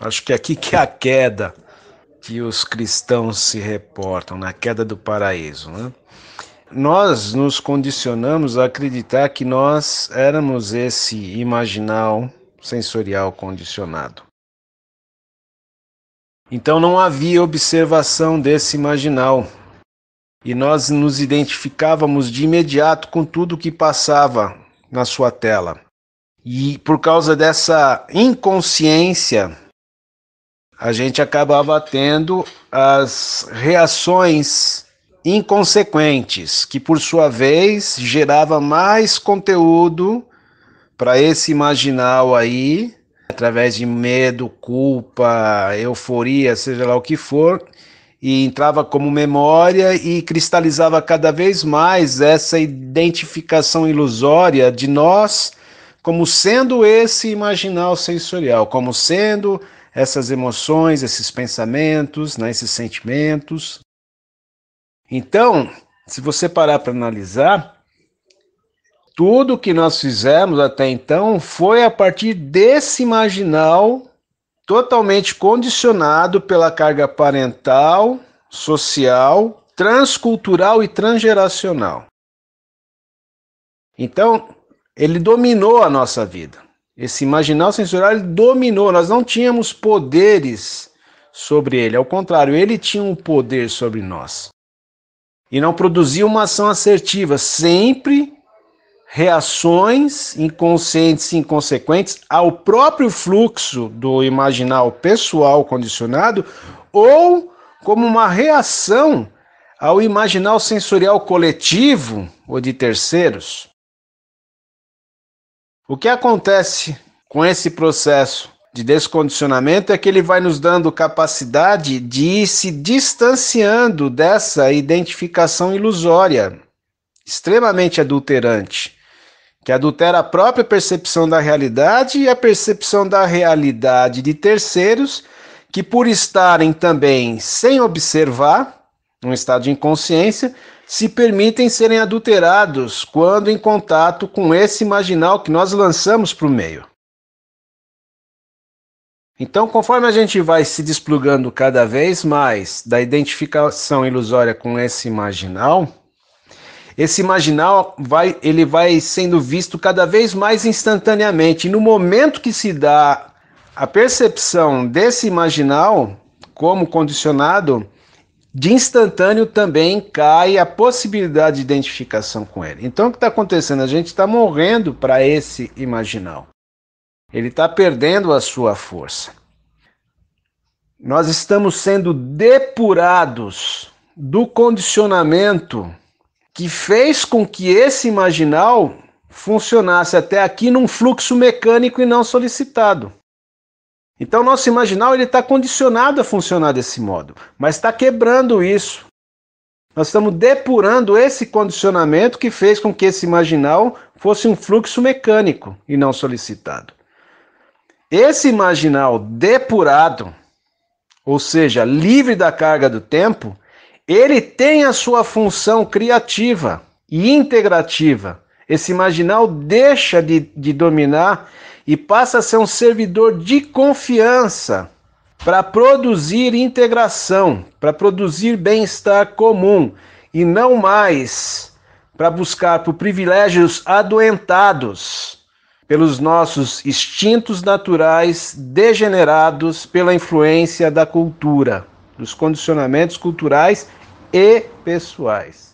Acho que é aqui que é a queda que os cristãos se reportam, na né? queda do paraíso. Né? Nós nos condicionamos a acreditar que nós éramos esse imaginal sensorial condicionado. Então não havia observação desse imaginal, e nós nos identificávamos de imediato com tudo que passava na sua tela. E por causa dessa inconsciência, a gente acabava tendo as reações inconsequentes, que por sua vez gerava mais conteúdo para esse imaginal aí, através de medo, culpa, euforia, seja lá o que for, e entrava como memória e cristalizava cada vez mais essa identificação ilusória de nós como sendo esse imaginal sensorial, como sendo essas emoções, esses pensamentos, né, esses sentimentos. Então, se você parar para analisar, tudo que nós fizemos até então foi a partir desse imaginal totalmente condicionado pela carga parental, social, transcultural e transgeracional. Então, ele dominou a nossa vida. Esse imaginal sensorial ele dominou, nós não tínhamos poderes sobre ele, ao contrário, ele tinha um poder sobre nós. E não produzia uma ação assertiva, sempre reações inconscientes e inconsequentes ao próprio fluxo do imaginal pessoal condicionado ou como uma reação ao imaginal sensorial coletivo ou de terceiros. O que acontece com esse processo de descondicionamento é que ele vai nos dando capacidade de ir se distanciando dessa identificação ilusória, extremamente adulterante, que adultera a própria percepção da realidade e a percepção da realidade de terceiros, que por estarem também sem observar, num estado de inconsciência, se permitem serem adulterados quando em contato com esse imaginal que nós lançamos para o meio. Então, conforme a gente vai se desplugando cada vez mais da identificação ilusória com esse imaginal, esse imaginal vai, ele vai sendo visto cada vez mais instantaneamente. E no momento que se dá a percepção desse imaginal como condicionado, de instantâneo também cai a possibilidade de identificação com ele. Então, o que está acontecendo? A gente está morrendo para esse imaginal. Ele está perdendo a sua força. Nós estamos sendo depurados do condicionamento que fez com que esse imaginal funcionasse até aqui num fluxo mecânico e não solicitado. Então, nosso imaginal ele está condicionado a funcionar desse modo, mas está quebrando isso. Nós estamos depurando esse condicionamento que fez com que esse imaginal fosse um fluxo mecânico e não solicitado. Esse imaginal depurado, ou seja, livre da carga do tempo, ele tem a sua função criativa e integrativa. Esse marginal deixa de, de dominar e passa a ser um servidor de confiança para produzir integração, para produzir bem-estar comum e não mais para buscar por privilégios adoentados pelos nossos instintos naturais degenerados pela influência da cultura dos condicionamentos culturais e pessoais.